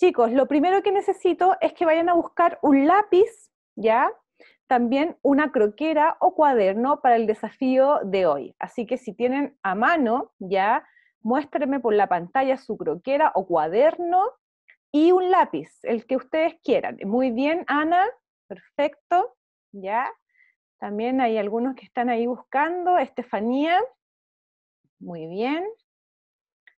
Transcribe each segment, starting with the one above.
chicos, lo primero que necesito es que vayan a buscar un lápiz, ¿ya? También una croquera o cuaderno para el desafío de hoy. Así que si tienen a mano, ¿ya? Muéstrenme por la pantalla su croquera o cuaderno y un lápiz, el que ustedes quieran. Muy bien, Ana, perfecto, ¿ya? También hay algunos que están ahí buscando. Estefanía, muy bien.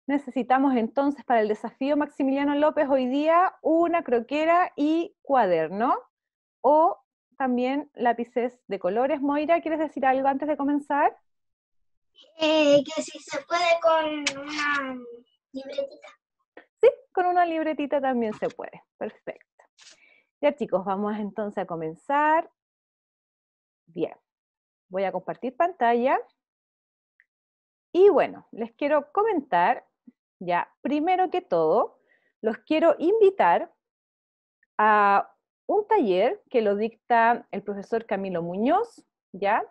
Necesitamos entonces para el desafío Maximiliano López hoy día una croquera y cuaderno o también lápices de colores. Moira, ¿quieres decir algo antes de comenzar? Eh, que si se puede con una libretita. Sí, con una libretita también se puede. Perfecto. Ya chicos, vamos entonces a comenzar. Bien, voy a compartir pantalla. Y bueno, les quiero comentar ¿ya? Primero que todo, los quiero invitar a un taller que lo dicta el profesor Camilo Muñoz, ¿ya?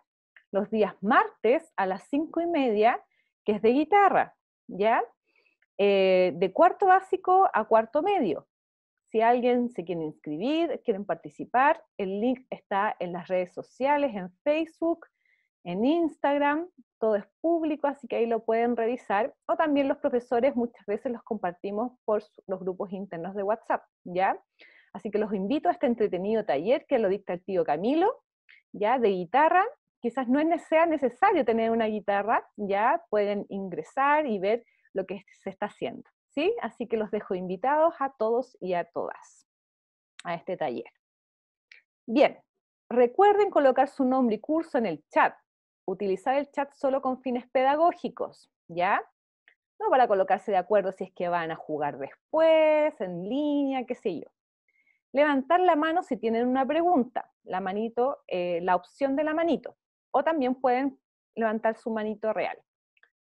Los días martes a las cinco y media, que es de guitarra, ¿ya? Eh, de cuarto básico a cuarto medio. Si alguien se quiere inscribir, quieren participar, el link está en las redes sociales, en Facebook, en Instagram, todo es público, así que ahí lo pueden revisar. O también los profesores muchas veces los compartimos por los grupos internos de WhatsApp, ¿ya? Así que los invito a este entretenido taller que lo dicta el tío Camilo, ¿ya? De guitarra. Quizás no sea necesario tener una guitarra, ya pueden ingresar y ver lo que se está haciendo, ¿sí? Así que los dejo invitados a todos y a todas a este taller. Bien, recuerden colocar su nombre y curso en el chat utilizar el chat solo con fines pedagógicos, ¿ya? No para colocarse de acuerdo si es que van a jugar después, en línea, qué sé yo. Levantar la mano si tienen una pregunta, la manito, eh, la opción de la manito. O también pueden levantar su manito real,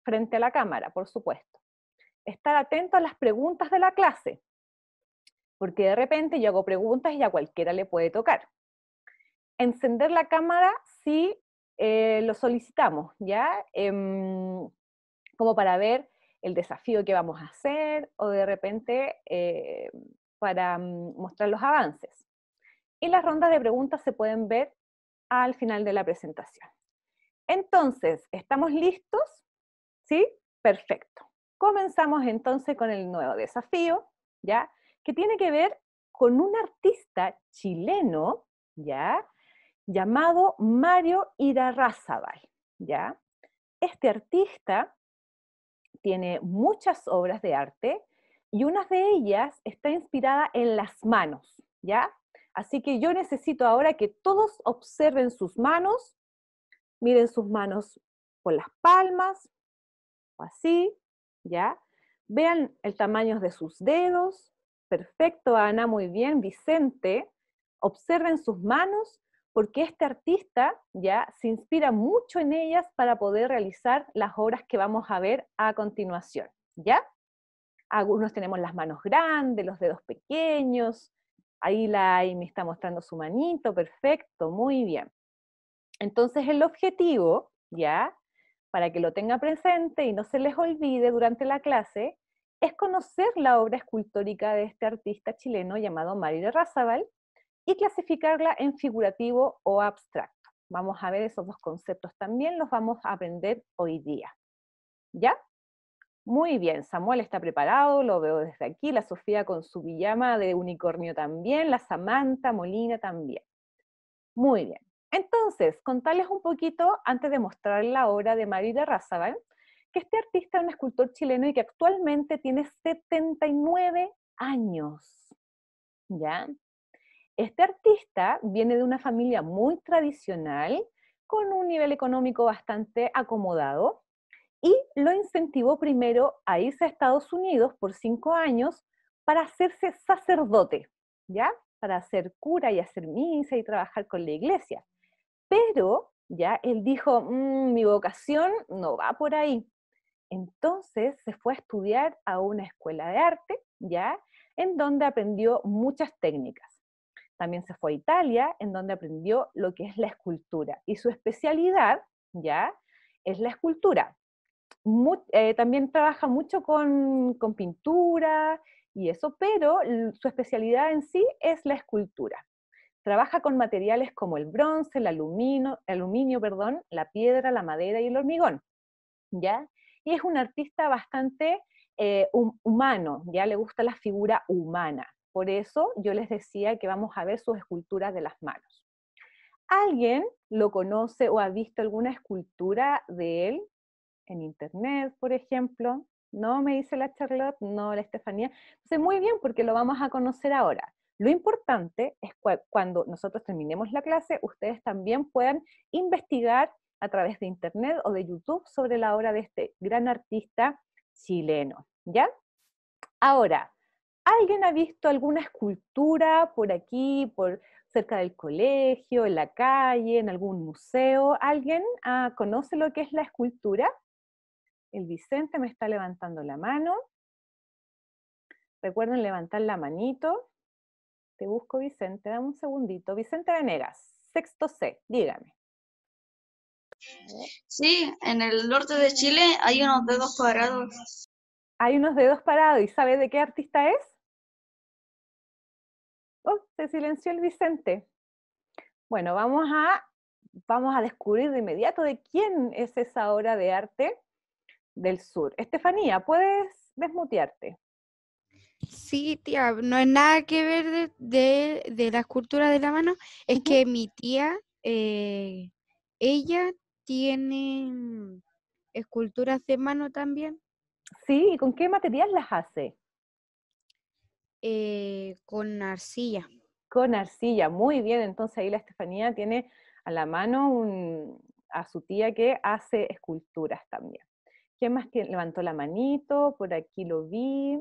frente a la cámara, por supuesto. Estar atento a las preguntas de la clase, porque de repente yo hago preguntas y a cualquiera le puede tocar. Encender la cámara si eh, lo solicitamos, ¿ya? Em, como para ver el desafío que vamos a hacer o de repente eh, para mm, mostrar los avances. Y las rondas de preguntas se pueden ver al final de la presentación. Entonces, ¿estamos listos? ¿Sí? Perfecto. Comenzamos entonces con el nuevo desafío, ¿ya? Que tiene que ver con un artista chileno, ¿ya? llamado Mario Irarrázaval, ¿ya? Este artista tiene muchas obras de arte y una de ellas está inspirada en las manos, ¿ya? Así que yo necesito ahora que todos observen sus manos, miren sus manos con las palmas, o así, ¿ya? Vean el tamaño de sus dedos. Perfecto, Ana, muy bien, Vicente. Observen sus manos porque este artista ya se inspira mucho en ellas para poder realizar las obras que vamos a ver a continuación, ¿ya? Algunos tenemos las manos grandes, los dedos pequeños, ahí la me está mostrando su manito, perfecto, muy bien. Entonces el objetivo, ¿ya? Para que lo tenga presente y no se les olvide durante la clase, es conocer la obra escultórica de este artista chileno llamado Mario Razabal, y clasificarla en figurativo o abstracto. Vamos a ver esos dos conceptos también, los vamos a aprender hoy día. ¿Ya? Muy bien, Samuel está preparado, lo veo desde aquí, la Sofía con su pijama de unicornio también, la Samantha Molina también. Muy bien. Entonces, contarles un poquito antes de mostrar la obra de de Razaban, que este artista es un escultor chileno y que actualmente tiene 79 años. ¿Ya? Este artista viene de una familia muy tradicional, con un nivel económico bastante acomodado, y lo incentivó primero a irse a Estados Unidos por cinco años para hacerse sacerdote, ¿ya? Para ser cura y hacer misa y trabajar con la iglesia. Pero, ¿ya? Él dijo, mm, mi vocación no va por ahí. Entonces se fue a estudiar a una escuela de arte, ¿ya? En donde aprendió muchas técnicas. También se fue a Italia, en donde aprendió lo que es la escultura. Y su especialidad, ¿ya? Es la escultura. Eh, también trabaja mucho con, pintura y eso, pero su especialidad en sí es la escultura. Trabaja con materiales como el bronce, el aluminio, aluminio perdón, la piedra, la madera y el hormigón. ¿ya? Y es un artista bastante eh, humano, ya le gusta la figura humana. Por eso yo les decía que vamos a ver sus esculturas de las manos. ¿Alguien lo conoce o ha visto alguna escultura de él en internet, por ejemplo? No, me dice la Charlotte, no la Estefanía. muy bien, porque lo vamos a conocer ahora. Lo importante es cuando nosotros terminemos la clase, ustedes también puedan investigar a través de internet o de YouTube sobre la obra de este gran artista chileno, ¿ya? Ahora, ¿Alguien ha visto alguna escultura por aquí, por cerca del colegio, en la calle, en algún museo? ¿Alguien ah, conoce lo que es la escultura? El Vicente me está levantando la mano. Recuerden levantar la manito. Te busco, Vicente, dame un segundito. Vicente Venegas, sexto C, dígame. Sí, en el norte de Chile hay unos dedos parados. Hay unos dedos parados. ¿Y sabe de qué artista es? Oh, se silenció el Vicente. Bueno, vamos a, vamos a descubrir de inmediato de quién es esa obra de arte del sur. Estefanía, ¿puedes desmutearte? Sí, tía, no es nada que ver de, la escultura de la mano. Es que mi tía, eh, ella tiene esculturas de mano también. Sí, ¿y con qué material las hace? Eh, con arcilla. Con arcilla, muy bien. Entonces ahí la Estefanía tiene a la mano a su tía que hace esculturas también. ¿Quién más levantó la manito? Por aquí lo vi.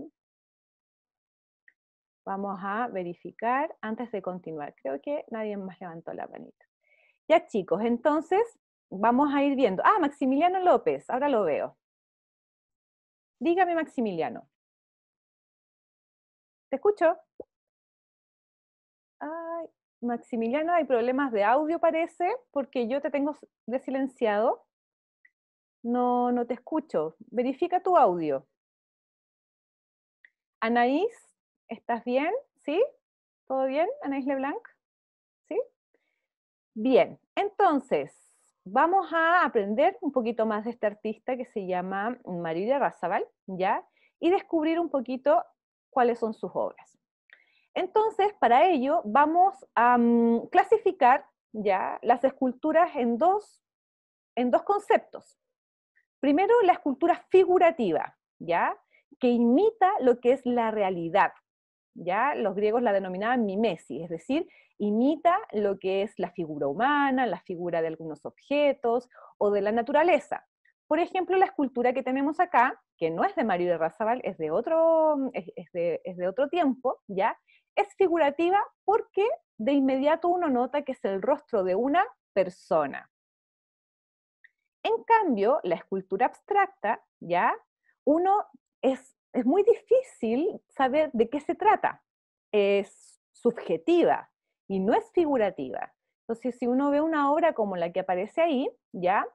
Vamos a verificar antes de continuar. Creo que nadie más levantó la manito Ya chicos, entonces vamos a ir viendo. Ah, Maximiliano López, ahora lo veo. Dígame Maximiliano. Te escucho. Ay, Maximiliano, hay problemas de audio parece, porque yo te tengo de silenciado. No, no te escucho. Verifica tu audio. Anaís, ¿estás bien? ¿Sí? ¿Todo bien, Anaís Leblanc? ¿Sí? Bien, entonces, vamos a aprender un poquito más de este artista que se llama María Razabal, ¿ya? Y descubrir un poquito cuáles son sus obras. Entonces, para ello, vamos a mm, clasificar ya las esculturas en dos, en dos conceptos. Primero, la escultura figurativa, ¿ya? que imita lo que es la realidad. ¿ya? Los griegos la denominaban mimesis, es decir, imita lo que es la figura humana, la figura de algunos objetos o de la naturaleza. Por ejemplo, la escultura que tenemos acá, que no es de Mario de Razabal, es de otro, mm, de, otro tiempo, ¿ya? Es figurativa porque de inmediato uno nota que es el rostro de una persona. En cambio, la escultura abstracta, ¿ya? Uno es, es muy difícil saber de qué se trata. Es subjetiva y no es figurativa. Entonces, si uno ve una obra como la que aparece ahí, ¿ya?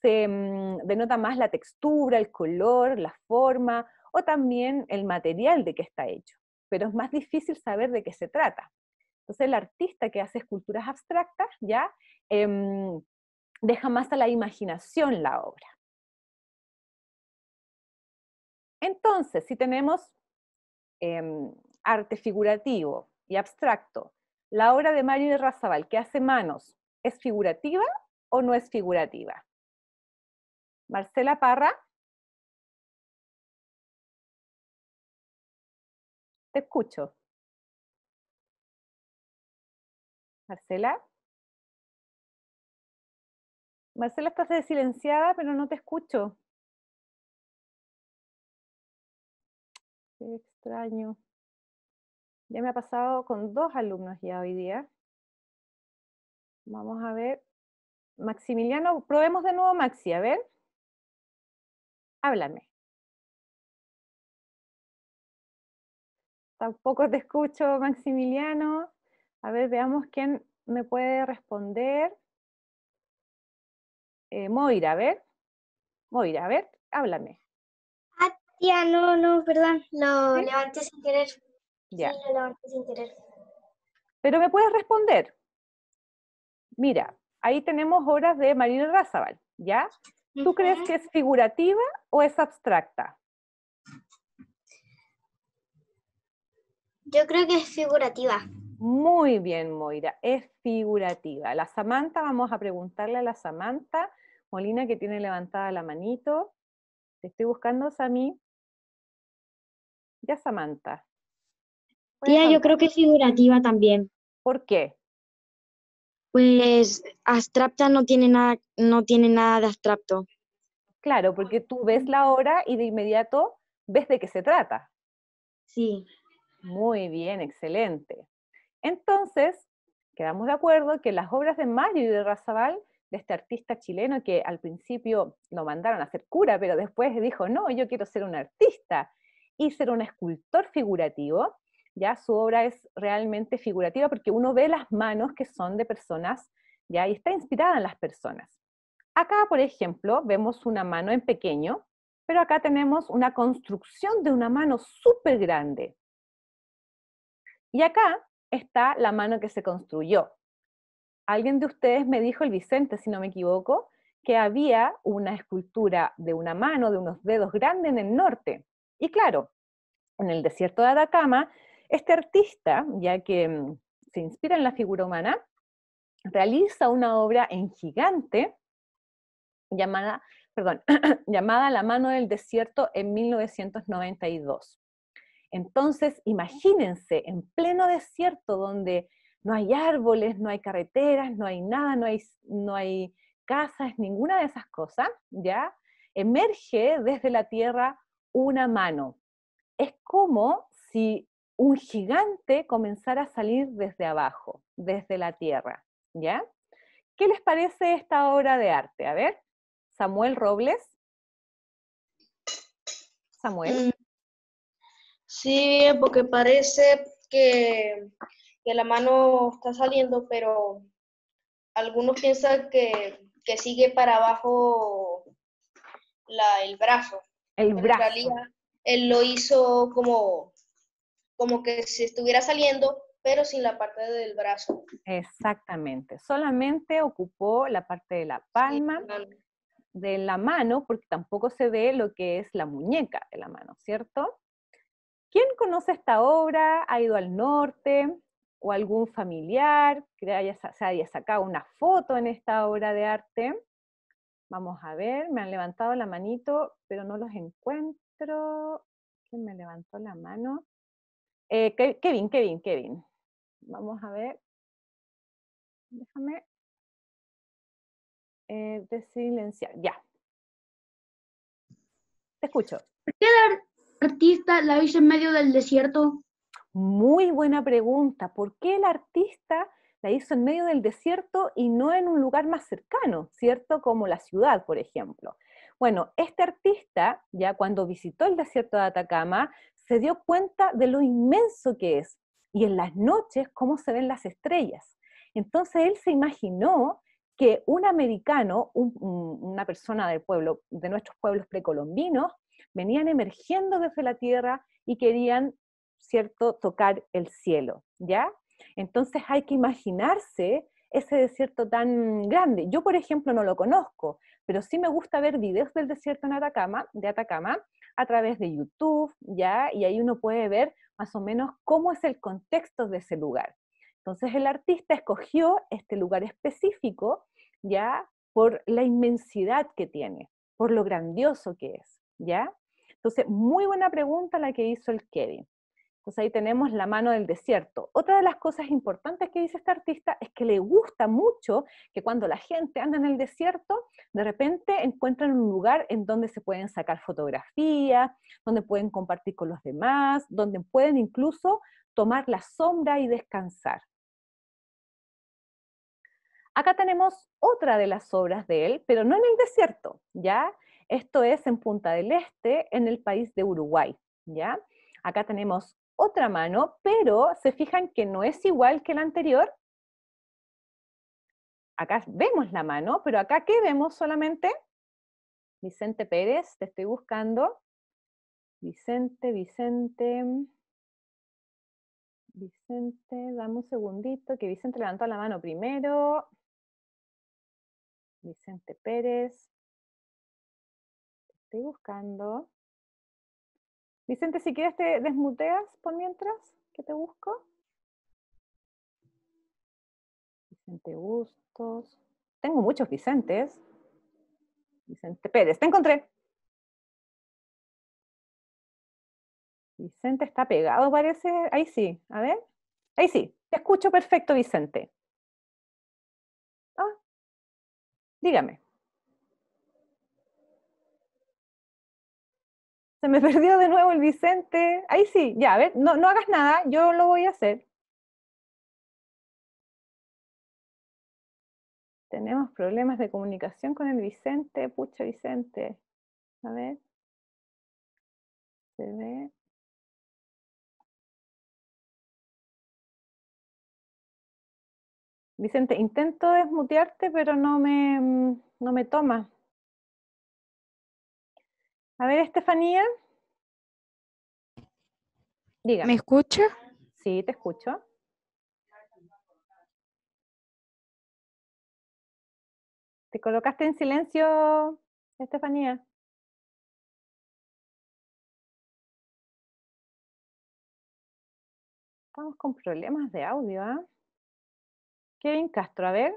se mm, denota más la textura, el color, la forma o también el material de que está hecho, pero es más difícil saber de qué se trata. Entonces el artista que hace esculturas abstractas ya em, deja más a la imaginación la obra. Entonces, si tenemos em, arte figurativo y abstracto, la obra de Mario de Razabal que hace manos, ¿es figurativa o no es figurativa? Marcela Parra. Te escucho. Marcela. Marcela, estás silenciada, pero no te escucho. Qué extraño. Ya me ha pasado con dos alumnos ya hoy día. Vamos a ver. Maximiliano, probemos de nuevo Maxi, a ver háblame. Tampoco te escucho, Maximiliano. A ver, veamos quién me puede responder. Eh, Moira, a ver. Moira, a ver, háblame. Ah, tía, no, no, perdón, lo levanté sin querer. Ya. Sí, lo levanté sin querer. Pero me puedes responder. Mira, ahí tenemos horas de Marina Razabal, ¿ya? ¿Tú crees que es figurativa o es abstracta? Yo creo que es figurativa. Muy bien, Moira, es figurativa. La Samantha, vamos a preguntarle a la Samantha Molina que tiene levantada la manito. Te estoy buscando, Sami. Ya, Samantha. Tía, yo creo que es figurativa también. ¿Por qué? Pues abstracta no tiene nada, no tiene nada de abstracto. Claro, porque tú ves la obra y de inmediato ves de qué se trata. Sí. Muy bien, excelente. Entonces, quedamos de acuerdo que las obras de Mario y de Razabal, de este artista chileno que al principio lo mandaron a hacer cura, pero después dijo, no, yo quiero ser un artista y ser un escultor figurativo, ya su obra es realmente figurativa porque uno ve las manos que son de personas, ya y está inspirada en las personas. Acá, por ejemplo, vemos una mano en pequeño, pero acá tenemos una construcción de una mano súper grande. Y acá está la mano que se construyó. Alguien de ustedes me dijo, el Vicente, si no me equivoco, que había una escultura de una mano, de unos dedos grandes en el norte. Y claro, en el desierto de Atacama este artista, ya que mm, se inspira en la figura humana, realiza una obra en gigante llamada, llamada La mano del desierto en 1992. Entonces, imagínense, en pleno desierto donde no hay árboles, no hay carreteras, no hay nada, no hay, no hay casas, ninguna de esas cosas, ¿ya? Emerge desde la tierra una mano. Es como si un gigante comenzara a salir desde abajo, desde la tierra, ¿ya? ¿Qué les parece esta obra de arte? A ver, Samuel Robles. Samuel. Mm, sí, porque parece que, la mano está saliendo, pero algunos piensan que, sigue para abajo el brazo. El brazo. él lo hizo como como que si estuviera saliendo, pero sin la parte del brazo. Exactamente, solamente ocupó la parte de la palma de la mano, porque tampoco se ve lo que es la muñeca de la mano, ¿cierto? ¿Quién conoce esta obra? ¿Ha ido al norte? ¿O algún familiar que se haya sacado una foto en esta obra de arte? Vamos a ver, me han levantado la manito, pero no los encuentro. ¿Quién me levantó la mano? Eh, Kevin, Kevin, Kevin. Vamos a ver. Déjame. Eh, desilenciar. Ya. Te escucho. ¿Por qué el artista la hizo en medio del desierto? Muy buena pregunta. ¿Por qué el artista la hizo en medio del desierto y no en un lugar más cercano, ¿cierto? Como la ciudad, por ejemplo. Bueno, este artista, ya cuando visitó el desierto de Atacama, se dio cuenta de lo inmenso que es y en las noches cómo se ven las estrellas. Entonces él se imaginó que un americano, una persona del pueblo, de nuestros pueblos precolombinos, venían emergiendo desde la tierra y querían, ¿cierto?, tocar el cielo, ¿ya? Entonces hay que imaginarse ese desierto tan grande. Yo, por ejemplo, no lo conozco, pero sí me gusta ver videos del desierto de Atacama, a través de YouTube, ¿ya? Y ahí uno puede ver más o menos cómo es el contexto de ese lugar. Entonces el artista escogió este lugar específico, ¿ya? Por la inmensidad que tiene, por lo grandioso que es, ¿ya? Entonces, muy buena pregunta la que hizo el Kevin. Entonces ahí tenemos la mano del desierto. Otra de las cosas importantes que dice este artista es que le gusta mucho que cuando la gente anda en el desierto, de repente encuentran un lugar en donde se pueden sacar fotografías, donde pueden compartir con los demás, donde pueden incluso tomar la sombra y descansar. Acá tenemos otra de las obras de él, pero no en el desierto, ¿ya? Esto es en Punta del Este, en el país de Uruguay, ¿ya? Acá tenemos otra mano, pero se fijan que no es igual que la anterior. Acá vemos la mano, pero acá ¿qué vemos solamente? Vicente Pérez, te estoy buscando. Vicente, Vicente. Vicente, dame un segundito, que Vicente levantó la mano primero. Vicente Pérez. Te estoy buscando. Vicente, si quieres te desmuteas por mientras, que te busco. Vicente gustos. Tengo muchos Vicentes. Vicente Pérez, te encontré. Vicente está pegado, parece. Ahí sí, a ver. Ahí sí, te escucho perfecto, Vicente. Ah, dígame. Se me perdió de nuevo el Vicente. Ahí sí, ya, a ver, no, no hagas nada, yo lo voy a hacer. Tenemos problemas de comunicación con el Vicente, pucha Vicente. A ver. Se ve. Vicente, intento desmutearte, pero no me, mm, no me toma. A ver, Estefanía. diga. ¿Me escucha? Sí, te escucho. ¿Te colocaste en silencio, Estefanía? Estamos con problemas de audio, ¿ah? Kevin Castro, a ver.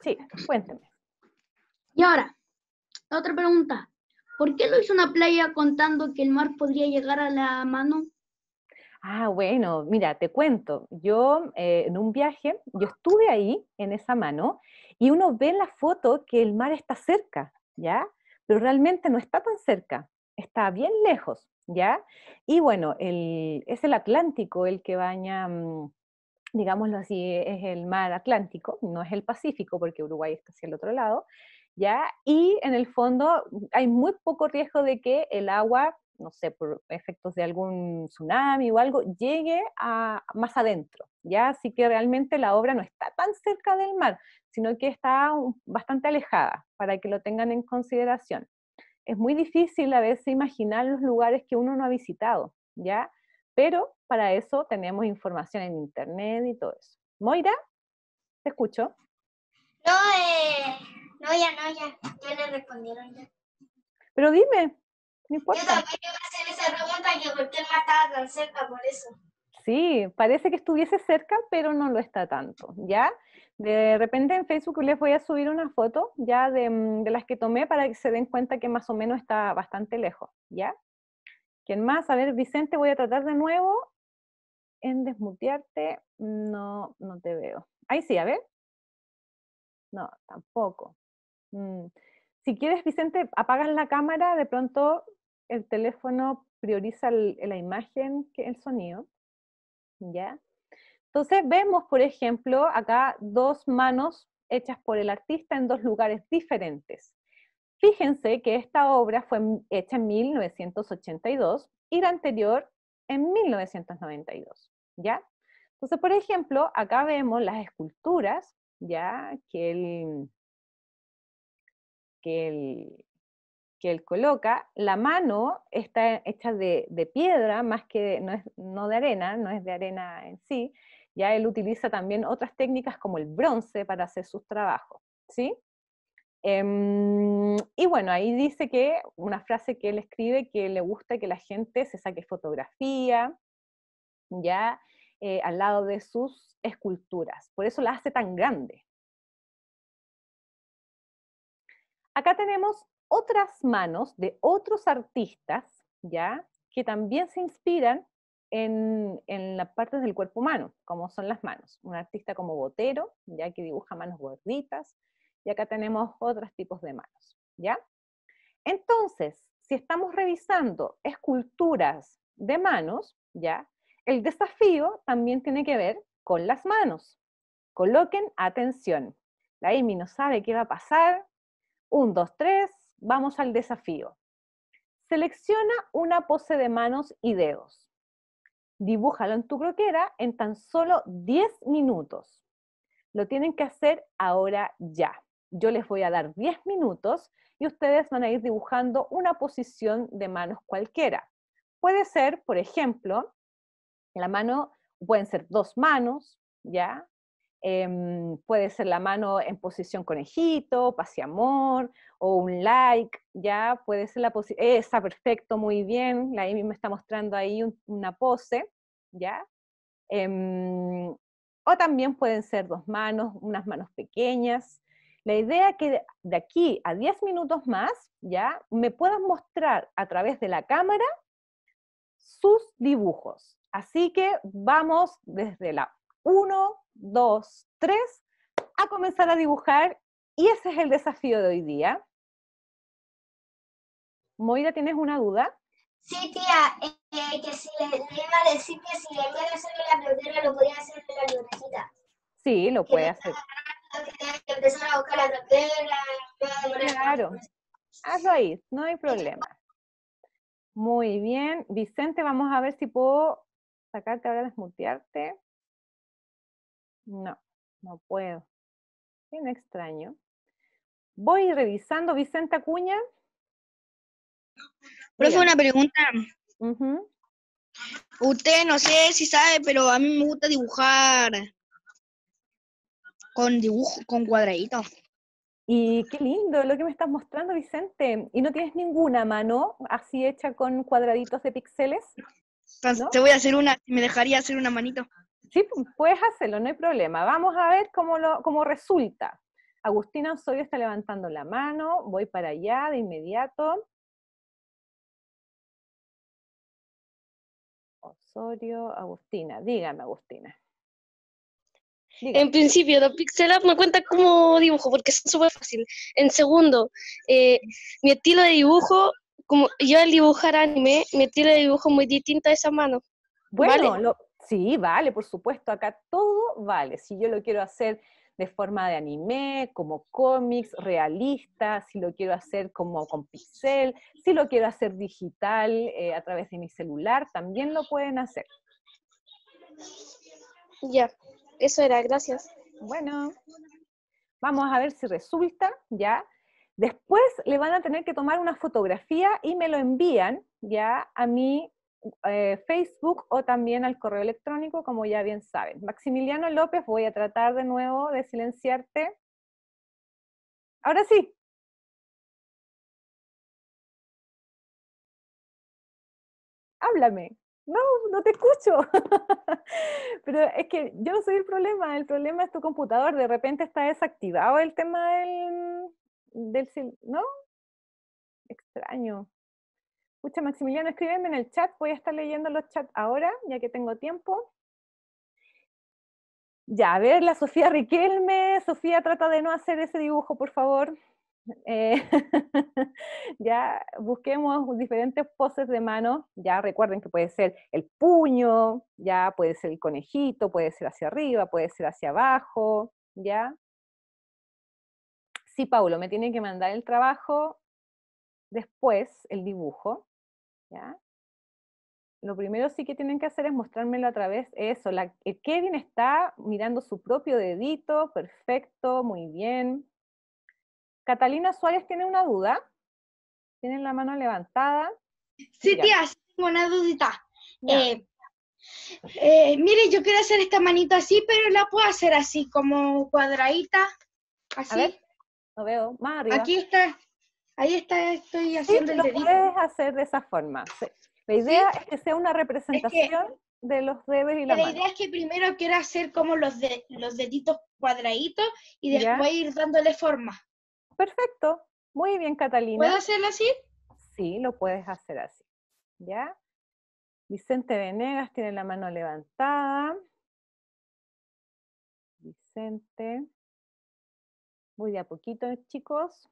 Sí, cuénteme. Y ahora, otra pregunta. ¿Por qué lo hizo una playa contando que el mar podría llegar a la mano? Ah, bueno, mira, te cuento. Yo eh, en un viaje, yo estuve ahí en esa mano y uno ve en la foto que el mar está cerca, ¿ya? Pero realmente no está tan cerca, está bien lejos, ¿ya? Y bueno, el, es el Atlántico el que baña... Mm, digámoslo así, es el mar Atlántico, no es el Pacífico, porque Uruguay está hacia el otro lado, ¿ya? Y en el fondo hay muy poco riesgo de que el agua, no sé, por efectos de algún tsunami o algo, llegue a, más adentro, ¿ya? Así que realmente la obra no está tan cerca del mar, sino que está bastante alejada, para que lo tengan en consideración. Es muy difícil a veces imaginar los lugares que uno no ha visitado, ¿ya? Pero para eso tenemos información en internet y todo eso. Moira, te escucho. No, eh, no, ya no, ya. Ya le respondieron ya. Pero dime, no importa. Yo también iba a hacer esa pregunta que por qué no estaba tan cerca por eso. Sí, parece que estuviese cerca, pero no lo está tanto, ¿ya? De repente en Facebook les voy a subir una foto ya de, mm, de las que tomé para que se den cuenta que más o menos está bastante lejos, ¿ya? ¿Quién más? A ver, Vicente, voy a tratar de nuevo en desmutearte. No, no te veo. Ahí sí, a ver. No, tampoco. Mm, si quieres, Vicente, apagas la cámara, de pronto el teléfono prioriza la imagen que el sonido. ¿Ya? Entonces vemos, por ejemplo, acá dos manos hechas por el artista en dos lugares diferentes. Fíjense que esta obra fue hecha en 1982 y la anterior en 1992, ¿ya? Entonces, por ejemplo, acá vemos las esculturas, ¿ya? Que el, que él, que él coloca, la mano está hecha de, piedra, más que no, es, de arena, no es de arena en sí. Ya él utiliza también otras técnicas como el bronce para hacer sus trabajos, ¿sí? Em, y bueno, ahí dice que una frase que él escribe que le gusta que la gente se saque fotografía, ya eh, al lado de sus esculturas. Por eso la hace tan grande, Acá tenemos otras manos de otros artistas, ¿ya? Que también se inspiran en, en las partes del cuerpo humano, como son las manos. Un artista como Botero, ya que dibuja manos gorditas, y acá tenemos otros tipos de manos, ¿ya? Entonces, si estamos revisando esculturas de manos, ¿ya? El desafío también tiene que ver con las manos. Coloquen atención. La Amy no sabe qué va a pasar, un, dos, tres, vamos al desafío. Selecciona una pose de manos y dedos. Dibújalo en tu croquera en tan solo 10 minutos. Lo tienen que hacer ahora ya. Yo les voy a dar 10 minutos y ustedes van a ir dibujando una posición de manos cualquiera. Puede ser, por ejemplo, la mano, pueden ser dos manos, ¿ya? Em, puede ser la mano en posición conejito, pase amor o un like, ya puede ser la posición, está perfecto, muy bien, la Amy me está mostrando ahí una pose, ya. Em, o también pueden ser dos manos, unas manos pequeñas. La idea es que de aquí a 10 minutos más, ya, me puedan mostrar a través de la cámara sus dibujos. Así que vamos desde la uno, dos, tres, a comenzar a dibujar y ese es el desafío de hoy día. Moira, ¿tienes una duda? Sí, tía, que si le, iba a decir que si le puede hacer la plantera, lo podía hacer en la libretita. Sí, lo puede hacer. a Claro, hazlo ahí, no hay problema. Muy bien, Vicente, vamos a ver si puedo sacarte ahora, desmutearte. No, no puedo. me extraño. Voy revisando, Vicente Acuña. Profe, una pregunta. Usted no sé si sabe, pero a mí me gusta dibujar con dibujo, con cuadraditos. Y qué lindo lo que me estás mostrando, Vicente. ¿Y no tienes ninguna mano así hecha con cuadraditos de píxeles? Pues te voy a hacer una, me dejaría hacer una manito. Sí, puedes hacerlo, no hay problema. Vamos a ver cómo, lo, cómo resulta. Agustina Osorio está levantando la mano, voy para allá de inmediato. Osorio, Agustina, dígame Agustina. En principio, los Pixel Up me cuenta cómo dibujo, porque es súper fácil. En segundo, eh, mi estilo de dibujo, como yo al dibujar anime, mi estilo de dibujo es muy distinto a esa mano. Bueno, lo, Sí, vale, por supuesto, acá todo vale. Si yo lo quiero hacer de forma de anime, como cómics, realista, si lo quiero hacer como con pixel, si lo quiero hacer digital eh, a través de mi celular, también lo pueden hacer. Ya, eso era, gracias. Bueno, vamos a ver si resulta, ¿ya? Después le van a tener que tomar una fotografía y me lo envían, ¿ya? A mi eh, Facebook o también al correo electrónico, como ya bien saben. Maximiliano López, voy a tratar de nuevo de silenciarte. Ahora sí. Háblame. No, no te escucho. Pero es que yo no soy el problema, el problema es tu computador. De repente está desactivado el tema del, del ¿no? Extraño. Pucha, Maximiliano, escríbeme en el chat, voy a estar leyendo los chats ahora, ya que tengo tiempo. Ya, a ver, la Sofía Riquelme, Sofía, trata de no hacer ese dibujo, por favor. Eh, ya busquemos diferentes poses de mano, ya recuerden que puede ser el puño, ya puede ser el conejito, puede ser hacia arriba, puede ser hacia abajo, ya. Sí, Paulo, me tiene que mandar el trabajo después, el dibujo. Lo primero sí que tienen que hacer es mostrármelo a través eso. Kevin está mirando su propio dedito, perfecto, muy bien. Catalina Suárez tiene una duda. Tienen la mano levantada. Sí, tía, tengo una dudita. Eh, eh, mire, yo quiero hacer esta manito así, pero la puedo hacer así, como cuadradita. Así. A lo veo. Más Aquí está. Ahí está, estoy haciendo el dedito. Lo puedes hacer de esa forma. La idea es que sea una representación de los dedos y la, la idea es que primero quiero hacer como los, deditos cuadraditos y después ir dándole forma. Perfecto. Muy bien, Catalina. ¿Puedo hacerlo así? Sí, lo puedes hacer así. ¿Ya? Vicente Venegas tiene la mano levantada. Vicente. Muy de a poquito, chicos.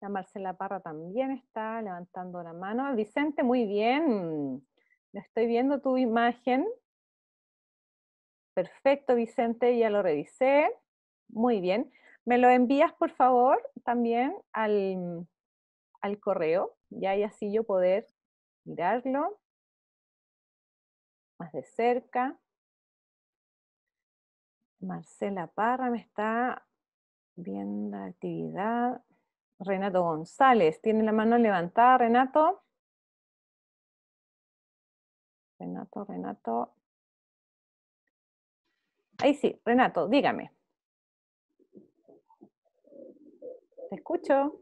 La Marcela Parra también está levantando la mano. Vicente, muy bien. Estoy viendo tu imagen. Perfecto, Vicente, ya lo revisé. Muy bien. Me lo envías, por favor, también al, al correo, ya y así yo poder mirarlo más de cerca. Marcela Parra me está Bien, la actividad. Renato González, ¿tiene la mano levantada, Renato? Renato, Renato. Ahí sí, Renato, dígame. Te escucho.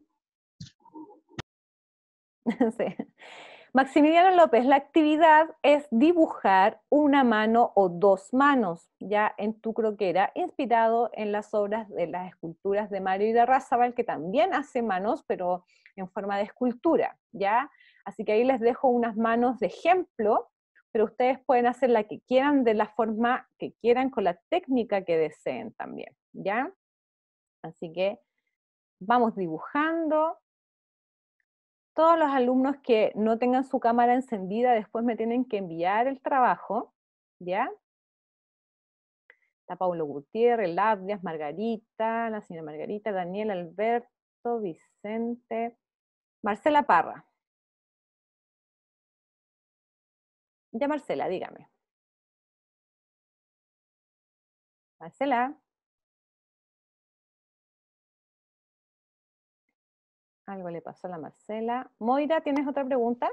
sí. Maximiliano López, la actividad es dibujar una mano o dos manos, ya en tu croquera, inspirado en las obras de las esculturas de Mario Razabal, que también hace manos, pero en forma de escultura, ¿ya? Así que ahí les dejo unas manos de ejemplo, pero ustedes pueden hacer la que quieran de la forma que quieran, con la técnica que deseen también, ¿ya? Así que vamos dibujando todos los alumnos que no tengan su cámara encendida después me tienen que enviar el trabajo, ¿ya? Está Paulo Gutiérrez, Labdias, Margarita, la señora Margarita, Daniel, Alberto, Vicente, Marcela Parra. Ya Marcela, dígame. Marcela. Algo le pasó a la Marcela. Moira, ¿tienes otra pregunta?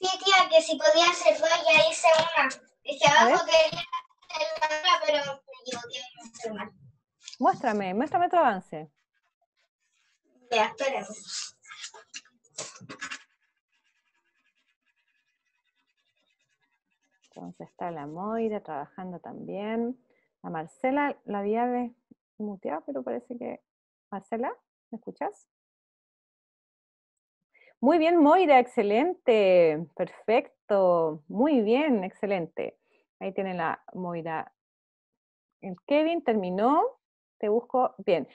Sí, tía, que si podía hacerlo ya hice una. Dije abajo quería pero me Muéstrame, muéstrame tu avance. Ya, espérame. Entonces está la Moira trabajando también. La Marcela la había muteado, pero parece que... Marcela, ¿me escuchas? Muy bien, Moira, excelente, perfecto, muy bien, excelente. Ahí tiene la Moira. El Kevin terminó, te busco, bien.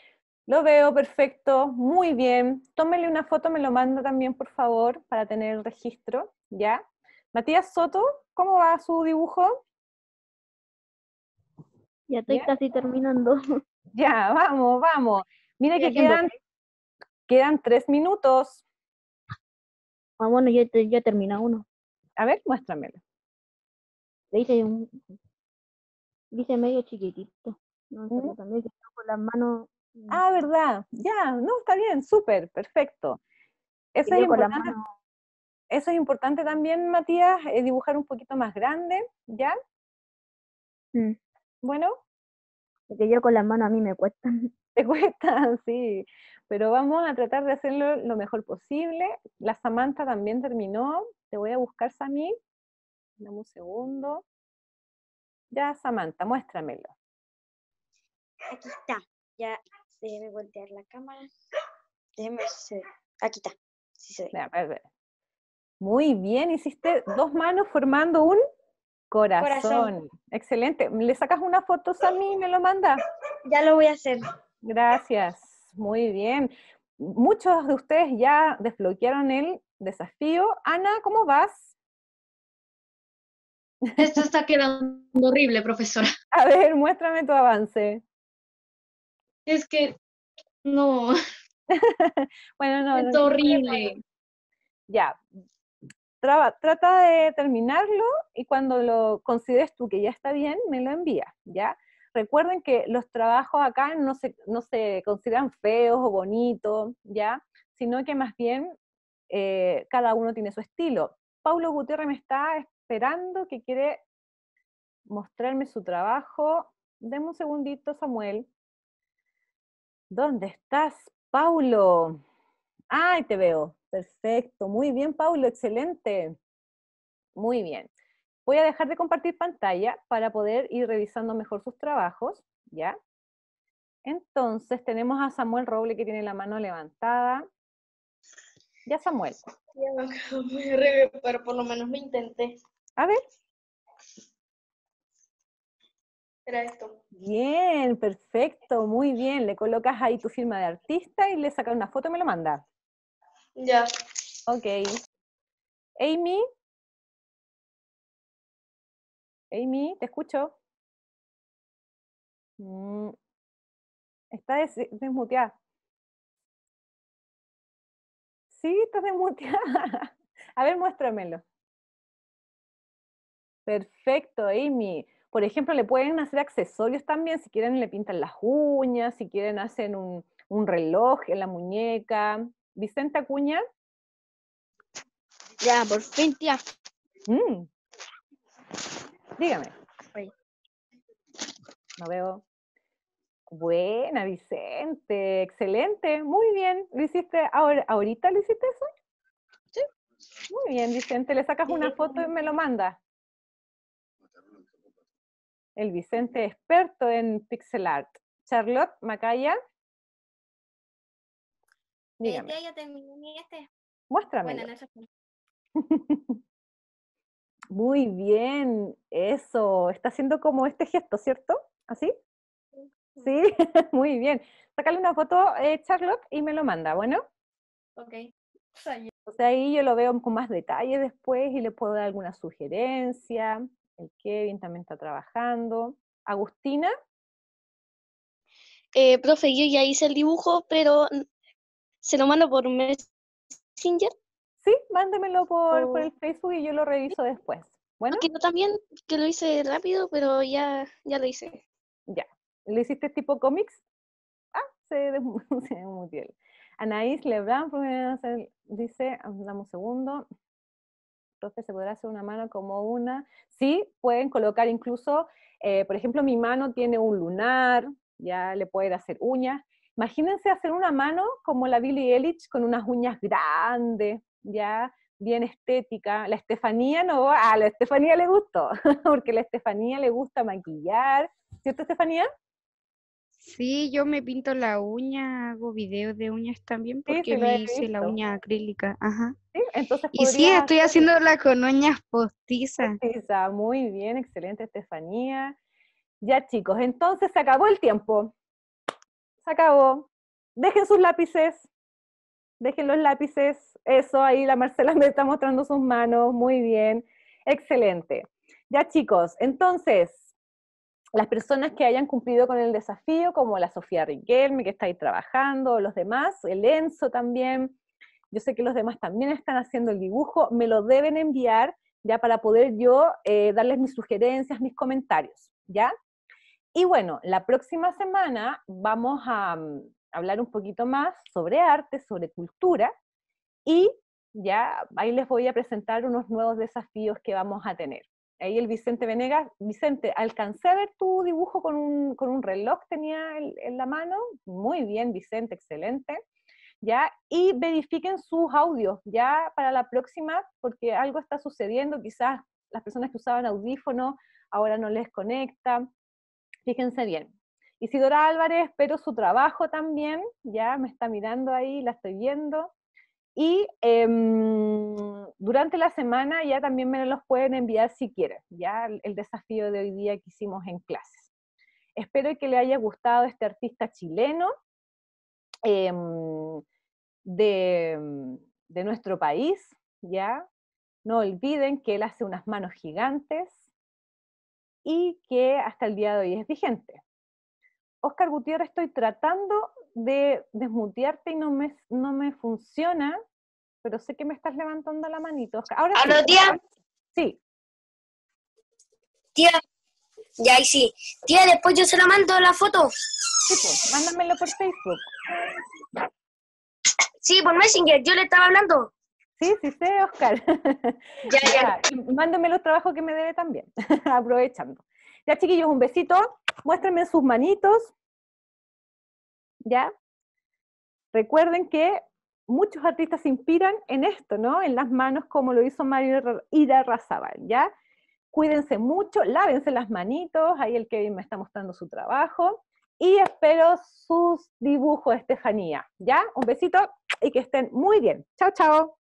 Lo veo, perfecto, muy bien. Tómele una foto, me lo manda también, por favor, para tener el registro, ¿ya? Matías Soto, ¿cómo va su dibujo? Ya estoy casi terminando. Ya, vamos, vamos. Mira que quedan, quedan tres minutos. Ah, bueno, ya, ya termina uno. A ver, muéstramelo. Dice un, dice medio chiquitito. No, también con las manos. Mm. Ah, verdad. Ya, no, está bien, súper, perfecto. Eso es, importante, eso es importante también, Matías, eh, dibujar un poquito más grande, ¿ya? Mm. Bueno. Porque yo con las manos a mí me cuesta. te cuesta, sí. Pero vamos a tratar de hacerlo lo mejor posible. La Samantha también terminó. Te voy a buscar, Sami. Dame un segundo. Ya, Samantha, muéstramelo. Aquí está. Ya, déjeme voltear la cámara. Déjeme Aquí está. Muy bien, hiciste dos manos formando un corazón. Excelente. ¿Le sacas una foto a me lo mandas? Ya lo voy a hacer. Gracias, muy bien. Muchos de ustedes ya desbloquearon el desafío. Ana, ¿cómo vas? Esto está quedando horrible, profesora. A ver, muéstrame tu avance. Es que no. bueno, no. Es horrible. Ya. Traba, trata de terminarlo y cuando lo consideres tú que ya está bien, me lo envías, ¿ya? Recuerden que los trabajos acá no se, no se consideran feos o bonitos, ¿ya? Sino que más bien eh, cada uno tiene su estilo. Paulo Gutiérrez me está esperando que quiere mostrarme su trabajo. Deme un segundito, Samuel. ¿Dónde estás, Paulo? ¡Ay, te veo! Perfecto, muy bien, Paulo, excelente. Muy bien. Voy a dejar de compartir pantalla para poder ir revisando mejor sus trabajos, ¿ya? Entonces tenemos a Samuel Roble que tiene la mano levantada. Ya Samuel. Ya, Pero por lo menos me intenté. A ver. Era esto. Bien, perfecto, muy bien. Le colocas ahí tu firma de artista y le sacas una foto y me lo mandas. Ya. Ok. Amy, Amy, te escucho. Mm. Está desmuteada. Sí, está desmuteada. A ver, muéstramelo. Perfecto, Amy. Por ejemplo, le pueden hacer accesorios también, si quieren le pintan las uñas, si quieren hacen un, reloj en la muñeca. Vicenta Acuña. Ya, por fin, tía. Mm. Dígame. No veo. Buena, Vicente. Excelente. Muy bien. ¿Lo hiciste ahora, ahorita? ¿Lo hiciste eso? Sí. Muy bien, Vicente. Le sacas una foto y me lo mandas. El Vicente experto en pixel art. Charlotte Macaya. Eh, Dígame. Muéstrame. Bueno, Muy bien, eso. Está haciendo como este gesto, ¿cierto? ¿Así? Sí, muy bien. Sácale una foto, eh, Charlotte, y me lo manda, ¿bueno? Ok. O sea, ahí yo lo veo con más detalle después y le puedo dar alguna sugerencia. El Kevin también está trabajando. Agustina. Eh, profe, yo ya hice el dibujo, pero se lo mando por Messenger. Sí, mándemelo por, oh. el Facebook y yo lo reviso después. Bueno. yo también que lo hice rápido, pero ya, ya lo hice. Ya. ¿Lo hiciste tipo cómics? Ah, se, muy bien. Anaís Lebrun dice, damos un segundo. Entonces, ¿se podrá hacer una mano como una? Sí, pueden colocar incluso, eh, por ejemplo, mi mano tiene un lunar, ya le pueden hacer uñas. Imagínense hacer una mano como la Billie Eilish con unas uñas grandes, ya bien estética. La Estefanía no, a la Estefanía le gustó, porque la Estefanía le gusta maquillar. ¿Cierto, Estefanía? Sí, yo me pinto la uña, hago videos de uñas también porque me hice la uña acrílica. Ajá. y sí, estoy haciendo haciéndola con uñas postizas. Postiza. Muy bien, excelente Estefanía. Ya chicos, entonces se acabó el tiempo. Se acabó. Dejen sus lápices, dejen los lápices, eso, ahí la Marcela me está mostrando sus manos, muy bien, excelente. Ya chicos, entonces, las personas que hayan cumplido con el desafío, como la Sofía Riquelme, que está ahí trabajando, los demás, el Enzo también, yo sé que los demás también están haciendo el dibujo, me lo deben enviar ya para poder yo eh, darles mis sugerencias, mis comentarios, ¿ya? Y bueno, la próxima semana vamos a, mm, hablar un poquito más sobre arte, sobre cultura y ya ahí les voy a presentar unos nuevos desafíos que vamos a tener. Ahí el Vicente Venegas, Vicente, alcancé a ver tu dibujo con un, con un reloj, tenía en, la mano. Muy bien, Vicente, excelente. ¿Ya? Y verifiquen sus audios, ya para la próxima, porque algo está sucediendo, quizás las personas que usaban audífonos ahora no les conecta. Fíjense bien, Isidora Álvarez, espero su trabajo también, ya me está mirando ahí, la estoy viendo. Y em, durante la semana ya también me los pueden enviar si quieren, ya el desafío de hoy día que hicimos en clases. Espero que le haya gustado este artista chileno em, de, de nuestro país, ya. No olviden que él hace unas manos gigantes y que hasta el día de hoy es vigente. Oscar Gutiérrez, estoy tratando de desmutearte y no me, no me funciona, pero sé que me estás levantando la manito. Ahora sí, tía? Sí. Tía, ya ahí sí. Tía, después yo se la mando la foto. Sí, pues, mándamelo por Facebook. Sí, por Messenger, yo le estaba hablando. Sí, sí sé, Oscar. Ya, ya. Mándame los trabajos que me debe también, aprovechando. Ya, chiquillos, un besito muéstrenme sus manitos. ¿Ya? Recuerden que muchos artistas se inspiran en esto, ¿no? En las manos, como lo hizo Mario Ida Razabal, ¿ya? Cuídense mucho, lávense las manitos, ahí el Kevin me está mostrando su trabajo, y espero sus dibujos, Estefanía, ¿ya? Un besito y que estén muy bien. Chao, chao.